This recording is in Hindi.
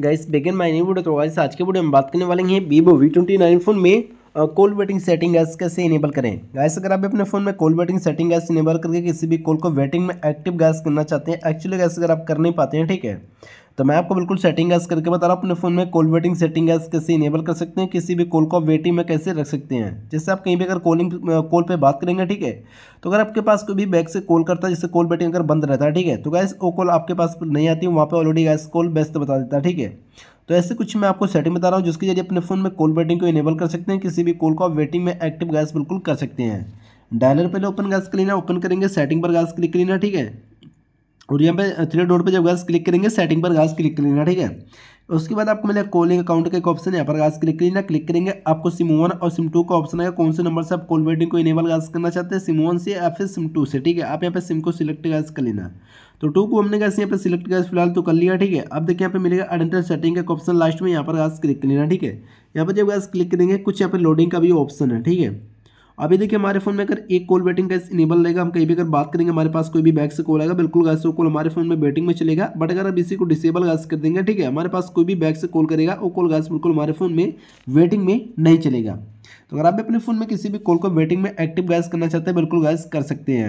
guys began my new video तो गाइस आज के वीडियो में बात करने वाले हैं Vivo V twenty nine phone में कॉल वेटिंग सेटिंग गैस कैसे इनेबल करें गैस अगर आप अपने फ़ोन में call waiting setting guys enable करके किसी भी कॉल को वेटिंग में एक्टिव गैस करना चाहते हैं एक्चुअली गैस अगर आप कर नहीं पाते हैं ठीक है तो मैं आपको बिल्कुल सेटिंग एस करके बता रहा हूँ अपने फ़ोन में कॉल वेटिंग सेटिंग एस कैसे इनेबल कर सकते हैं किसी भी कॉल को वेटिंग में कैसे रख सकते हैं जैसे आप कहीं भी अगर कॉलिंग कॉल पे बात करेंगे ठीक है तो अगर आपके पास कोई भी बैक से कॉल करता है जिससे कॉल वेटिंग अगर बंद रहता है ठीक है तो गैस वो कॉल आपके पास नहीं आती वहाँ पर ऑलरेडी गैस कॉल बेस्ट बता देता है ठीक है तो ऐसे कुछ मैं आपको सेटिंग बता रहा हूँ जिसके जरिए अपने फ़ोन में कॉल वेटिंग को इनेबल कर सकते हैं किसी भी कॉल को वेटिंग में एक्टिव गैस बिल्कुल कर सकते हैं डायलर पहले ओपन गैस क्लीनर ओपन करेंगे सेटिंग पर गैस क्लिक क्लीनर लेना ठीक है और यहाँ पे थ्री डॉट पे जब गैस क्लिक करेंगे सेटिंग पर गैस क्लिक कर लेना ठीक है उसके बाद आपको मिलेगा कॉलिंग अकाउंट का एक ऑप्शन यहाँ पर गैस क्लिक लेना क्लिक करेंगे आपको सिम वन और सिम टू का ऑप्शन आएगा कौन से नंबर से आप कॉल वेटिंग को इनेबल गैस करना चाहते हैं सिम वन से या फिर सिम टू से ठीक है आप यहाँ पर सिम को सिलेक्ट गैस कर लेना तो टू को हमने गैस यहाँ पर सिलेक्ट गैस फिलहाल तो कर लिया ठीक है अब देखिए यहाँ पर मिलेगा आइडेंटल सेटिंग का ऑप्शन लास्ट में यहाँ पर गैस क्लिक कर लेना ठीक है यहाँ पर जब गैस क्लिक करेंगे कुछ यहाँ पर लोडिंग का भी ऑप्शन है ठीक है अभी देखिए हमारे फोन में अगर एक कॉल वेटिंग का इनेबल रहेगा हम कहीं भी अगर बात करेंगे हमारे पास कोई भी बैक से कॉल आएगा बिल्कुल गैस वो कॉल हमारे फोन में वेटिंग में चलेगा बट अगर आप इसी को डिसेबल गैस कर देंगे ठीक है हमारे पास कोई भी बैक से कॉल करेगा वो कॉल गैस बिल्कुल हमारे फोन में वेटिंग में नहीं चलेगा तो अगर आप अपने फोन में किसी भी कॉल को वेटिंग में एक्टिव गैस करना चाहते हैं बिल्कुल गैस कर सकते हैं